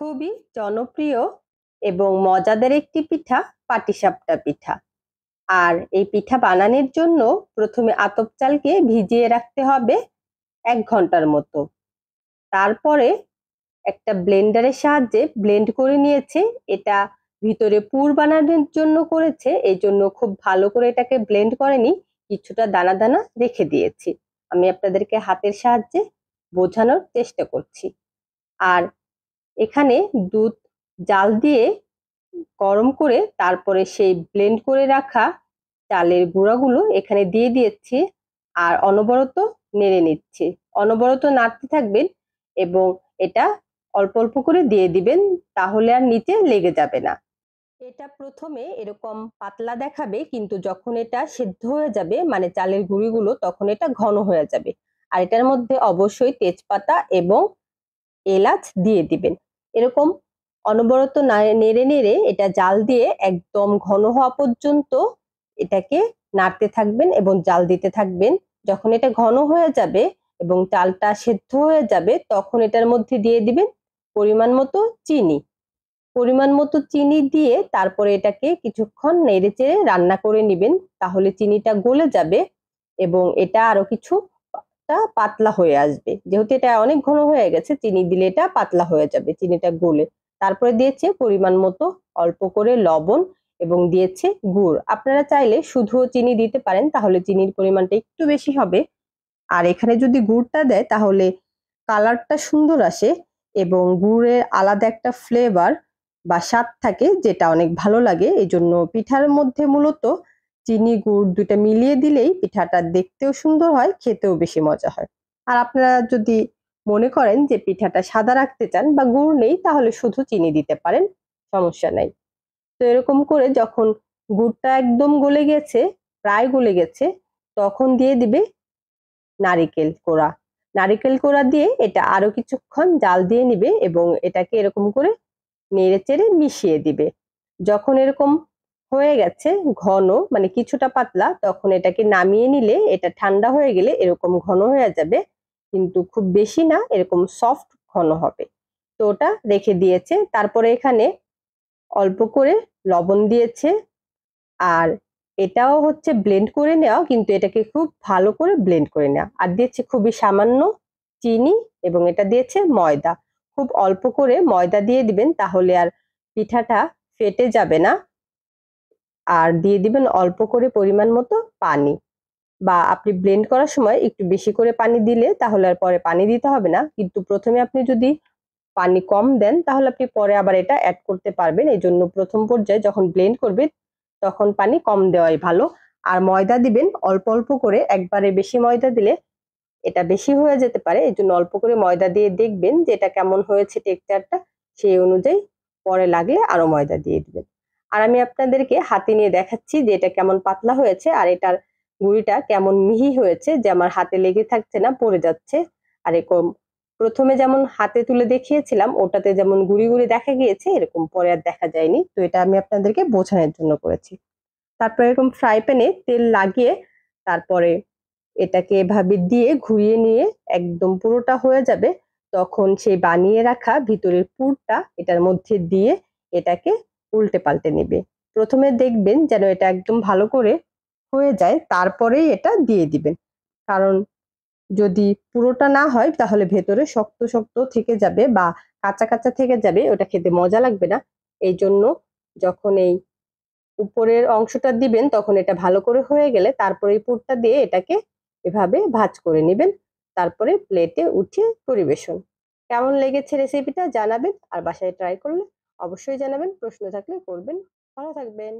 খুবই জনপ্রিয় এবং মজাদার একটি পিঠা পাটিসাপটা পিঠা আর এই পিঠা বানানোর জন্য প্রথমে আতপ চালকে ভিজিয়ে রাখতে হবে এক ঘন্টার মতো তারপরে একটা ব্লেন্ডারের সাহায্যে ব্লেন্ড করে নিয়েছে এটা ভিতরে পুর বানানোর জন্য করেছে এই জন্য খুব ভালো করে এটাকে ব্লেন্ড করেনি কিছুটা দানা দানা রেখে দিয়েছি আমি আপনাদেরকে হাতের সাহায্যে বোঝানোর চেষ্টা করছি আর এখানে দুধ জাল দিয়ে গরম করে তারপরে সেই ব্লেন্ড করে রাখা চালের গুঁড়াগুলো এখানে দিয়ে দিয়েছি আর অনবরত নেড়ে নিচ্ছি অনবরত নাড়তে থাকবেন এবং এটা অল্প অল্প করে দিয়ে দিবেন তাহলে আর নিচে লেগে যাবে না এটা প্রথমে এরকম পাতলা দেখাবে কিন্তু যখন এটা সেদ্ধ হয়ে যাবে মানে চালের গুঁড়িগুলো তখন এটা ঘন হয়ে যাবে আর এটার মধ্যে অবশ্যই তেজপাতা এবং এলাচ দিয়ে দিবেন এরকম অনবরত নেড়ে নেড়ে এটা জাল দিয়ে একদম ঘন হওয়া পর্যন্ত এটাকে নাড়তে থাকবেন এবং জাল দিতে থাকবেন যখন এটা ঘন হয়ে যাবে এবং চালটা সেদ্ধ হয়ে যাবে তখন এটার মধ্যে দিয়ে দিবেন পরিমাণ মতো চিনি পরিমাণ মতো চিনি দিয়ে তারপরে এটাকে কিছুক্ষণ নেড়ে চেড়ে রান্না করে নেবেন তাহলে চিনিটা গলে যাবে এবং এটা আরও কিছু টা পাতলা হয়ে আসবে যেহেতু এটা অনেক ঘন হয়ে গেছে চিনি দিলে এটা পাতলা হয়ে যাবে চিনিটা গলে তারপরে দিয়েছে পরিমাণ মতো অল্প করে লবণ এবং দিয়েছে গুড় আপনারা চাইলে শুধু চিনি দিতে পারেন তাহলে চিনির পরিমাণটা একটু বেশি হবে আর এখানে যদি গুড়টা দেয় তাহলে কালারটা সুন্দর আসে এবং গুড়ের আলাদা একটা ফ্লেভার বা স্বাদ থাকে যেটা অনেক ভালো লাগে এই জন্য পিঠার মধ্যে মূলত চিনি গুড় দুইটা মিলিয়ে দিলেই পিঠাটা দেখতেও সুন্দর হয় খেতেও বেশি মজা হয় আর আপনারা যদি মনে করেন যে পিঠাটা সাদা রাখতে চান বা গুড় নেই তাহলে শুধু চিনি দিতে পারেন সমস্যা নাই তো এরকম করে যখন গুড়টা একদম গলে গেছে প্রায় গলে গেছে তখন দিয়ে দিবে নারিকেল কোড়া নারিকেল কোড়া দিয়ে এটা আরো কিছুক্ষণ জাল দিয়ে নিবে এবং এটাকে এরকম করে নেড়ে চেড়ে মিশিয়ে দিবে যখন এরকম হয়ে গেছে ঘন মানে কিছুটা পাতলা তখন এটাকে নামিয়ে নিলে এটা ঠান্ডা হয়ে গেলে এরকম ঘন হয়ে যাবে কিন্তু খুব বেশি না এরকম সফট ঘন হবে তো ওটা রেখে দিয়েছে তারপরে এখানে অল্প করে লবণ দিয়েছে আর এটাও হচ্ছে ব্লেন্ড করে নেওয়া কিন্তু এটাকে খুব ভালো করে ব্লেন্ড করে নেওয়া আর দিয়েছে খুবই সামান্য চিনি এবং এটা দিয়েছে ময়দা খুব অল্প করে ময়দা দিয়ে দিবেন তাহলে আর পিঠাটা ফেটে যাবে না আর দিয়ে দিবেন অল্প করে পরিমাণ মতো পানি বা আপনি ব্লেন্ড করার সময় একটু বেশি করে পানি দিলে তাহলে আর পরে পানি দিতে হবে না কিন্তু প্রথমে আপনি যদি পানি কম দেন তাহলে আপনি পরে আবার এটা অ্যাড করতে পারবেন এই জন্য প্রথম পর্যায়ে যখন ব্লেন্ড করবেন তখন পানি কম দেওয়াই ভালো আর ময়দা দিবেন অল্প অল্প করে একবারে বেশি ময়দা দিলে এটা বেশি হয়ে যেতে পারে এই জন্য অল্প করে ময়দা দিয়ে দেখবেন যে এটা কেমন হয়েছে টেক্সচারটা সেই অনুযায়ী পরে লাগলে আরও ময়দা দিয়ে দিবেন আর আমি আপনাদেরকে হাতে নিয়ে দেখাচ্ছি যে এটা কেমন পাতলা হয়েছে আর এটার গুড়িটা কেমন মিহি হয়েছে যে আমার হাতে লেগে থাকছে না পড়ে যাচ্ছে আর এরকম প্রথমে যেমন হাতে তুলে দেখিয়েছিলাম ওটাতে যেমন গুড়ি গুড়ি দেখা গিয়েছে এরকম পরে আর দেখা যায়নি তো এটা আমি আপনাদেরকে বোঝানোর জন্য করেছি তারপর এরকম ফ্রাই প্যানে তেল লাগিয়ে তারপরে এটাকে এভাবে দিয়ে ঘুরিয়ে নিয়ে একদম পুরোটা হয়ে যাবে তখন সেই বানিয়ে রাখা ভিতরের পুরটা এটার মধ্যে দিয়ে এটাকে উল্টে পাল্টে নেবে প্রথমে দেখবেন যেন এটা একদম ভালো করে হয়ে যায় তারপরেই এটা দিয়ে দিবেন কারণ যদি পুরোটা না হয় তাহলে ভেতরে শক্ত শক্ত থেকে যাবে বা কাঁচা কাঁচা থেকে যাবে ওটা খেতে মজা লাগবে না এই জন্য যখন এই উপরের অংশটা দিবেন তখন এটা ভালো করে হয়ে গেলে তারপরে এই পুরটা দিয়ে এটাকে এভাবে ভাজ করে নেবেন তারপরে প্লেটে উঠে পরিবেশন কেমন লেগেছে রেসিপিটা জানাবেন আর বাসায় ট্রাই করলে অবশ্যই জানাবেন প্রশ্ন থাকলে করবেন ভালো থাকবেন